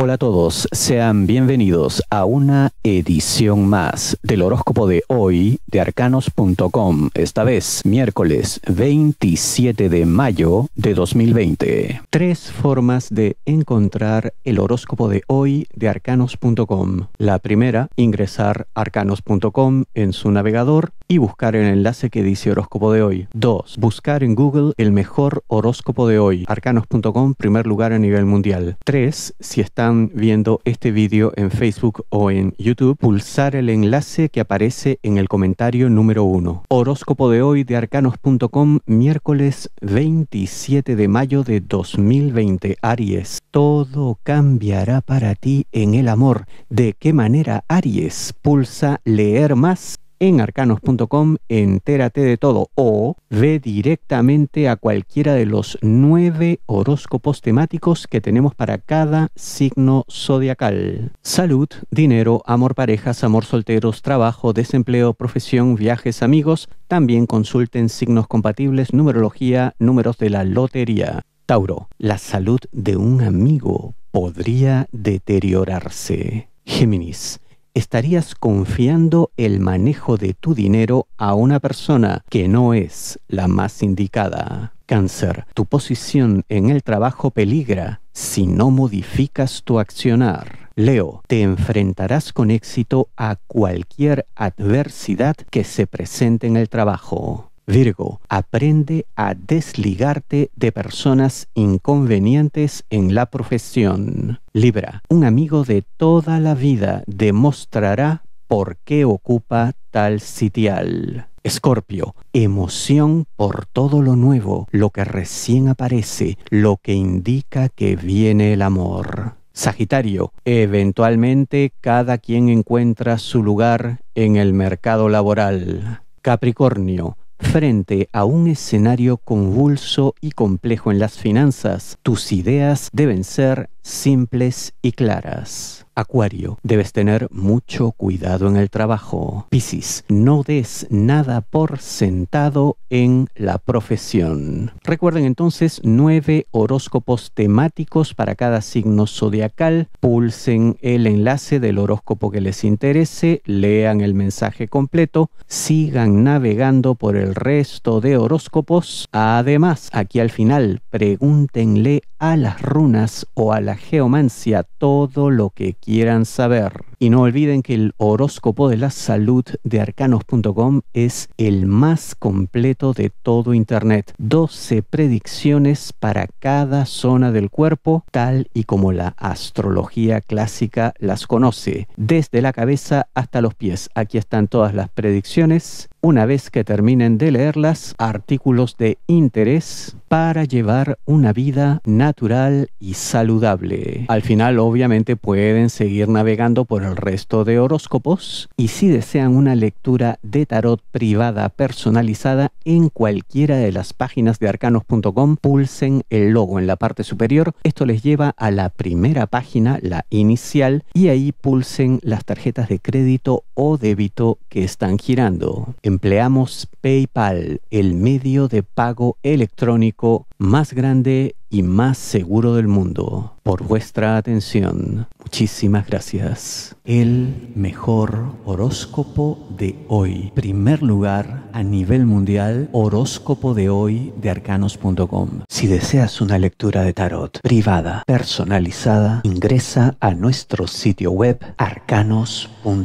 Hola a todos, sean bienvenidos a una edición más del horóscopo de hoy de arcanos.com, esta vez miércoles 27 de mayo de 2020. Tres formas de encontrar el horóscopo de hoy de arcanos.com. La primera, ingresar arcanos.com en su navegador y buscar el enlace que dice horóscopo de hoy. 2. Buscar en Google el mejor horóscopo de hoy, arcanos.com, primer lugar a nivel mundial. 3. Si está viendo este vídeo en Facebook o en YouTube, pulsar el enlace que aparece en el comentario número 1. Horóscopo de hoy de arcanos.com, miércoles 27 de mayo de 2020. Aries, todo cambiará para ti en el amor. ¿De qué manera, Aries? Pulsa leer más en arcanos.com, entérate de todo o ve directamente a cualquiera de los nueve horóscopos temáticos que tenemos para cada signo zodiacal. Salud, dinero, amor, parejas, amor, solteros, trabajo, desempleo, profesión, viajes, amigos. También consulten signos compatibles, numerología, números de la lotería. Tauro, la salud de un amigo podría deteriorarse. Géminis, estarías confiando el manejo de tu dinero a una persona que no es la más indicada. Cáncer, tu posición en el trabajo peligra si no modificas tu accionar. Leo, te enfrentarás con éxito a cualquier adversidad que se presente en el trabajo. Virgo, aprende a desligarte de personas inconvenientes en la profesión. Libra, un amigo de toda la vida demostrará por qué ocupa tal sitial. Escorpio, emoción por todo lo nuevo, lo que recién aparece, lo que indica que viene el amor. Sagitario, eventualmente cada quien encuentra su lugar en el mercado laboral. Capricornio, Frente a un escenario convulso y complejo en las finanzas, tus ideas deben ser simples y claras. Acuario, debes tener mucho cuidado en el trabajo. Piscis, no des nada por sentado en la profesión. Recuerden entonces nueve horóscopos temáticos para cada signo zodiacal. Pulsen el enlace del horóscopo que les interese, lean el mensaje completo, sigan navegando por el resto de horóscopos. Además, aquí al final, pregúntenle a las runas o a las geomancia todo lo que quieran saber. Y no olviden que el horóscopo de la salud de arcanos.com es el más completo de todo Internet. 12 predicciones para cada zona del cuerpo, tal y como la astrología clásica las conoce, desde la cabeza hasta los pies. Aquí están todas las predicciones. Una vez que terminen de leerlas, artículos de interés para llevar una vida natural y saludable. Al final, obviamente, pueden seguir navegando por resto de horóscopos y si desean una lectura de tarot privada personalizada en cualquiera de las páginas de arcanos.com, pulsen el logo en la parte superior. Esto les lleva a la primera página, la inicial, y ahí pulsen las tarjetas de crédito o débito que están girando. Empleamos PayPal, el medio de pago electrónico más grande y más seguro del mundo. Por vuestra atención, muchísimas gracias. El mejor horóscopo de hoy. Primer lugar a nivel mundial, horóscopo de hoy de arcanos.com. Si deseas una lectura de tarot privada, personalizada, ingresa a nuestro sitio web arcanos.com.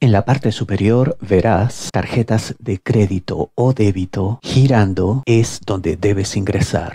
En la parte superior verás tarjetas de crédito o débito girando es donde debes ingresar.